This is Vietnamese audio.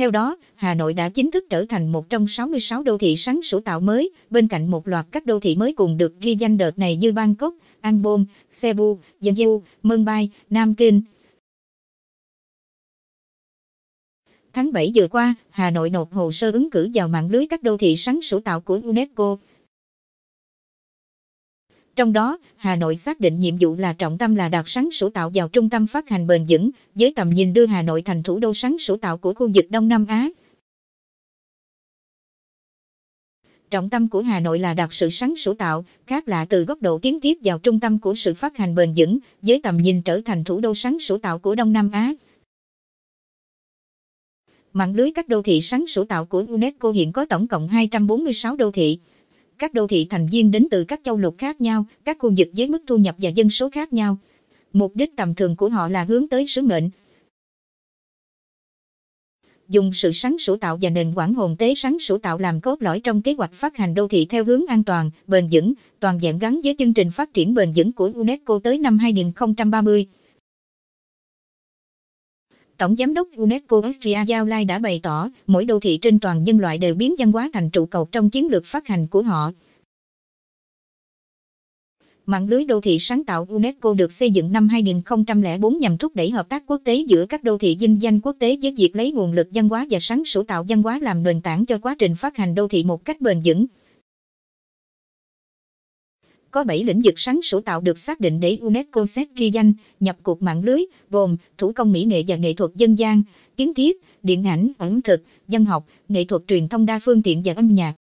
Theo đó, Hà Nội đã chính thức trở thành một trong 66 đô thị sáng sủa tạo mới, bên cạnh một loạt các đô thị mới cùng được ghi danh đợt này như Bangkok, Ambon, Cebu, Jeju, Mumbai, Nam Kinh. Tháng 7 vừa qua, Hà Nội nộp hồ sơ ứng cử vào mạng lưới các đô thị sáng sủa tạo của UNESCO, trong đó, Hà Nội xác định nhiệm vụ là trọng tâm là đạt sáng sổ tạo vào trung tâm phát hành bền vững, với tầm nhìn đưa Hà Nội thành thủ đô sáng sổ tạo của khu vực Đông Nam Á. Trọng tâm của Hà Nội là đạt sự sáng sổ tạo, khác lạ từ góc độ tiến tiếp vào trung tâm của sự phát hành bền vững, với tầm nhìn trở thành thủ đô sáng sổ tạo của Đông Nam Á. Mạng lưới các đô thị sáng sổ tạo của UNESCO hiện có tổng cộng 246 đô thị các đô thị thành viên đến từ các châu lục khác nhau, các khu vực với mức thu nhập và dân số khác nhau. Mục đích tầm thường của họ là hướng tới sứ mệnh. Dùng sự sáng sủa tạo và nền quản hồn tế sáng sủa tạo làm cốt lõi trong kế hoạch phát hành đô thị theo hướng an toàn, bền vững, toàn diện gắn với chương trình phát triển bền vững của UNESCO tới năm 2030. Tổng Giám đốc UNESCO Austria Giao Lai đã bày tỏ, mỗi đô thị trên toàn nhân loại đều biến văn hóa thành trụ cột trong chiến lược phát hành của họ. Mạng lưới đô thị sáng tạo UNESCO được xây dựng năm 2004 nhằm thúc đẩy hợp tác quốc tế giữa các đô thị dinh danh quốc tế với việc lấy nguồn lực văn hóa và sáng sủa tạo văn hóa làm nền tảng cho quá trình phát hành đô thị một cách bền vững có 7 lĩnh vực sáng sủa tạo được xác định để UNESCO xét ghi danh, nhập cuộc mạng lưới, gồm thủ công mỹ nghệ và nghệ thuật dân gian, kiến thiết, điện ảnh, ẩm thực, dân học, nghệ thuật truyền thông đa phương tiện và âm nhạc.